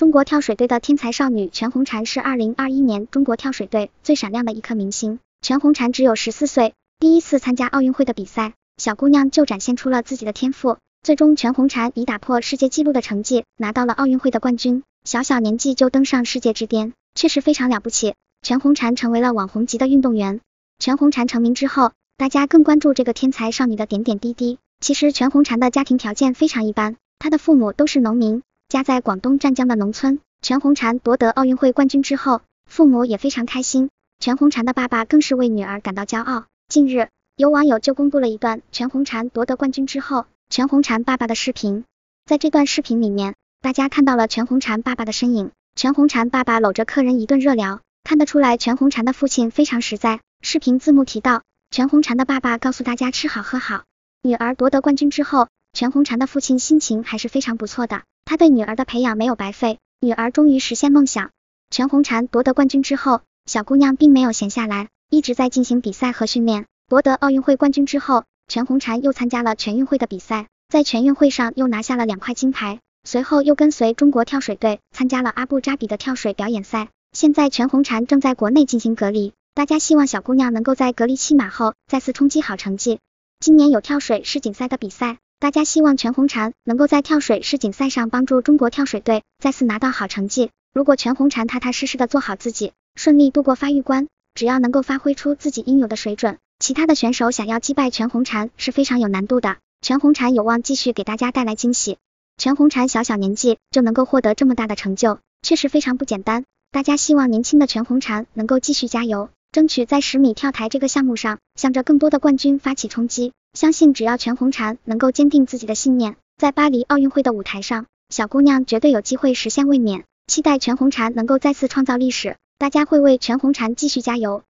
中国跳水队的天才少女全红婵是二零二一年中国跳水队最闪亮的一颗明星。全红婵只有十四岁，第一次参加奥运会的比赛，小姑娘就展现出了自己的天赋。最终，全红婵以打破世界纪录的成绩拿到了奥运会的冠军。小小年纪就登上世界之巅，确实非常了不起。全红婵成为了网红级的运动员。全红婵成名之后，大家更关注这个天才少女的点点滴滴。其实，全红婵的家庭条件非常一般，她的父母都是农民。家在广东湛江的农村，全红婵夺得奥运会冠军之后，父母也非常开心，全红婵的爸爸更是为女儿感到骄傲。近日，有网友就公布了一段全红婵夺得冠军之后，全红婵爸爸的视频。在这段视频里面，大家看到了全红婵爸爸的身影，全红婵爸爸搂着客人一顿热聊，看得出来全红婵的父亲非常实在。视频字幕提到，全红婵的爸爸告诉大家吃好喝好，女儿夺得冠军之后，全红婵的父亲心情还是非常不错的。他对女儿的培养没有白费，女儿终于实现梦想。全红婵夺得冠军之后，小姑娘并没有闲下来，一直在进行比赛和训练。夺得奥运会冠军之后，全红婵又参加了全运会的比赛，在全运会上又拿下了两块金牌。随后又跟随中国跳水队参加了阿布扎比的跳水表演赛。现在全红婵正在国内进行隔离，大家希望小姑娘能够在隔离期满后再次冲击好成绩。今年有跳水世锦赛的比赛。大家希望全红婵能够在跳水世锦赛上帮助中国跳水队再次拿到好成绩。如果全红婵踏踏实实的做好自己，顺利度过发育关，只要能够发挥出自己应有的水准，其他的选手想要击败全红婵是非常有难度的。全红婵有望继续给大家带来惊喜。全红婵小小年纪就能够获得这么大的成就，确实非常不简单。大家希望年轻的全红婵能够继续加油，争取在十米跳台这个项目上，向着更多的冠军发起冲击。相信只要全红婵能够坚定自己的信念，在巴黎奥运会的舞台上，小姑娘绝对有机会实现卫冕。期待全红婵能够再次创造历史，大家会为全红婵继续加油。